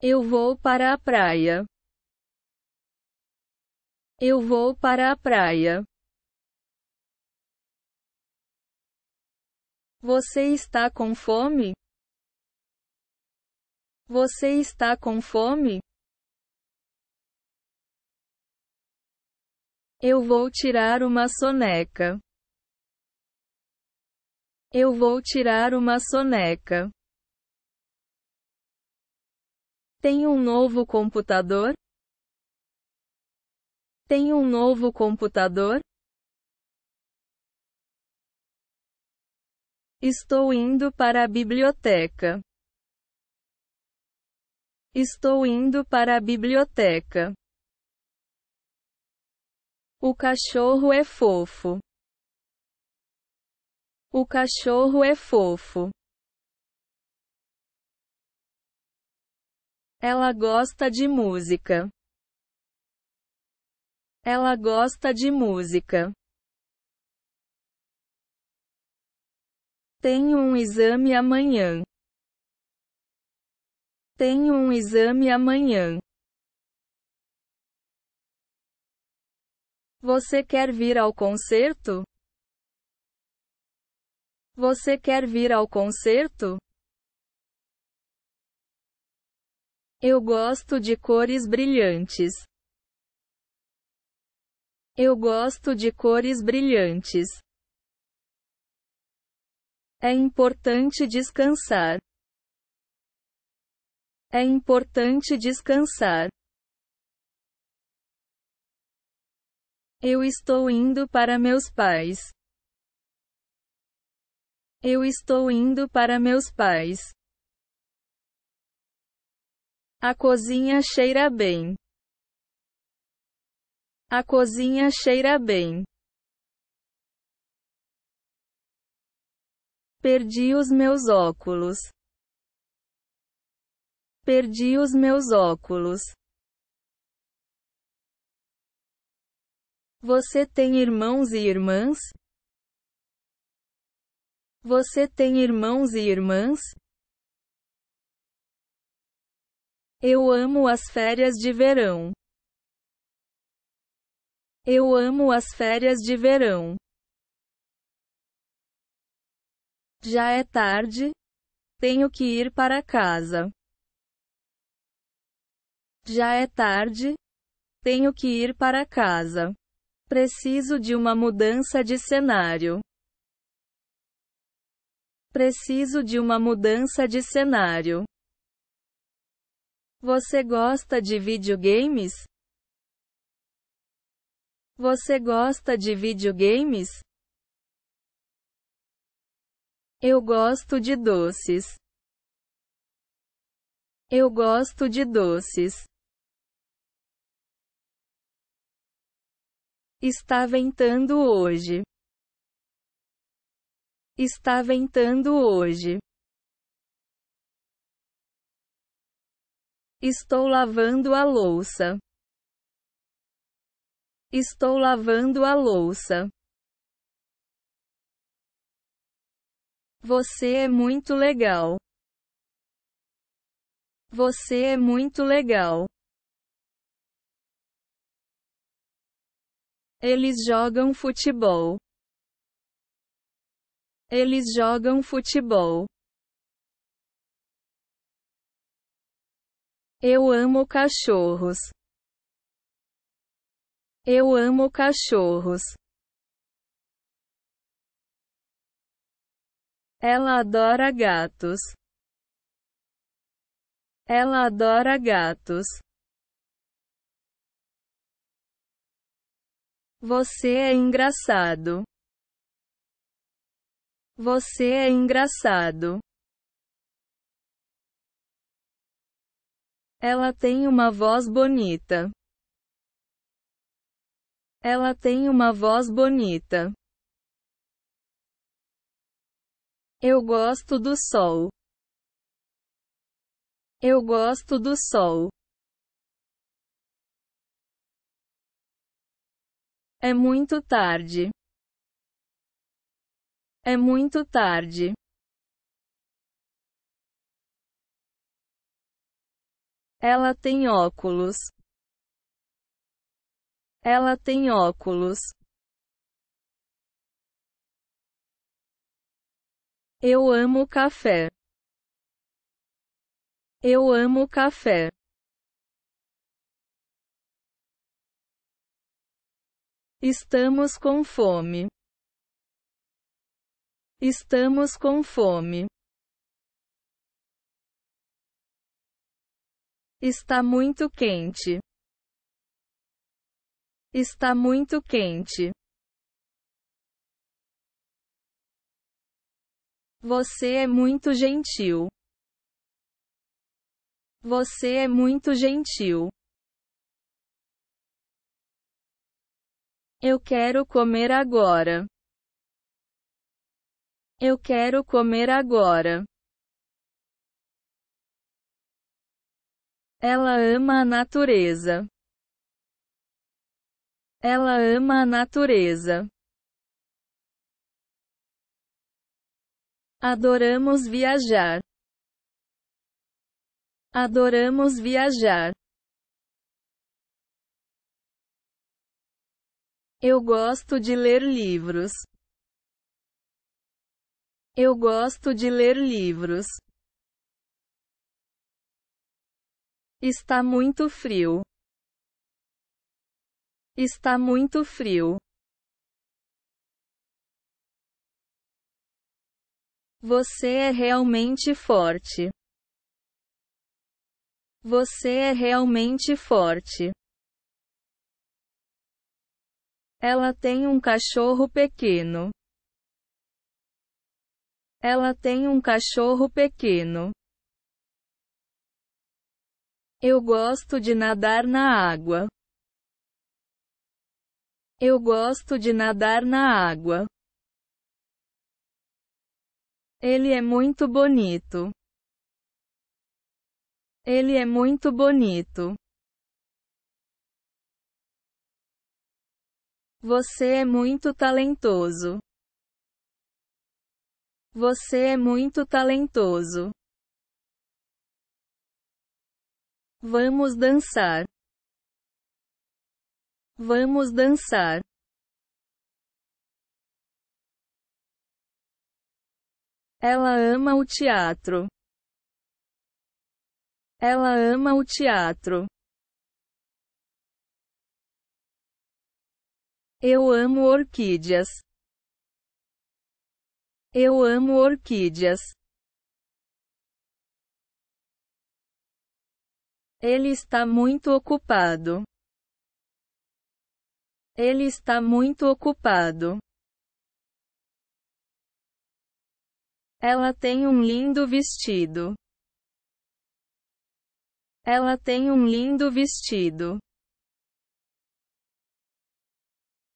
Eu vou para a praia. Eu vou para a praia. Você está com fome? Você está com fome? Eu vou tirar uma soneca. Eu vou tirar uma soneca. Tem um novo computador? Tem um novo computador? Estou indo para a biblioteca. Estou indo para a biblioteca. O cachorro é fofo. O cachorro é fofo. Ela gosta de música. Ela gosta de música. Tenho um exame amanhã. Tenho um exame amanhã. Você quer vir ao concerto? Você quer vir ao concerto? Eu gosto de cores brilhantes. Eu gosto de cores brilhantes. É importante descansar. É importante descansar. Eu estou indo para meus pais. Eu estou indo para meus pais. A cozinha cheira bem. A cozinha cheira bem. Perdi os meus óculos. Perdi os meus óculos. Você tem irmãos e irmãs? Você tem irmãos e irmãs? Eu amo as férias de verão. Eu amo as férias de verão. Já é tarde. Tenho que ir para casa. Já é tarde. Tenho que ir para casa. Preciso de uma mudança de cenário. Preciso de uma mudança de cenário. Você gosta de videogames? Você gosta de videogames? Eu gosto de doces. Eu gosto de doces. Está ventando hoje. Está ventando hoje. Estou lavando a louça. Estou lavando a louça. Você é muito legal. Você é muito legal. Eles jogam futebol. Eles jogam futebol. Eu amo cachorros. Eu amo cachorros. Ela adora gatos. Ela adora gatos. Você é engraçado. Você é engraçado. Ela tem uma voz bonita. Ela tem uma voz bonita. Eu gosto do sol. Eu gosto do sol. É muito tarde. É muito tarde. Ela tem óculos. Ela tem óculos. Eu amo café. Eu amo café. Estamos com fome. Estamos com fome. Está muito quente. Está muito quente. Você é muito gentil. Você é muito gentil. Eu quero comer agora. Eu quero comer agora. Ela ama a natureza. Ela ama a natureza. Adoramos viajar. Adoramos viajar. Eu gosto de ler livros. Eu gosto de ler livros. Está muito frio. Está muito frio. Você é realmente forte. Você é realmente forte. Ela tem um cachorro pequeno. Ela tem um cachorro pequeno. Eu gosto de nadar na água. Eu gosto de nadar na água. Ele é muito bonito. Ele é muito bonito. Você é muito talentoso. Você é muito talentoso. Vamos dançar. Vamos dançar. Ela ama o teatro. Ela ama o teatro. Eu amo orquídeas. Eu amo orquídeas. Ele está muito ocupado. Ele está muito ocupado. Ela tem um lindo vestido. Ela tem um lindo vestido.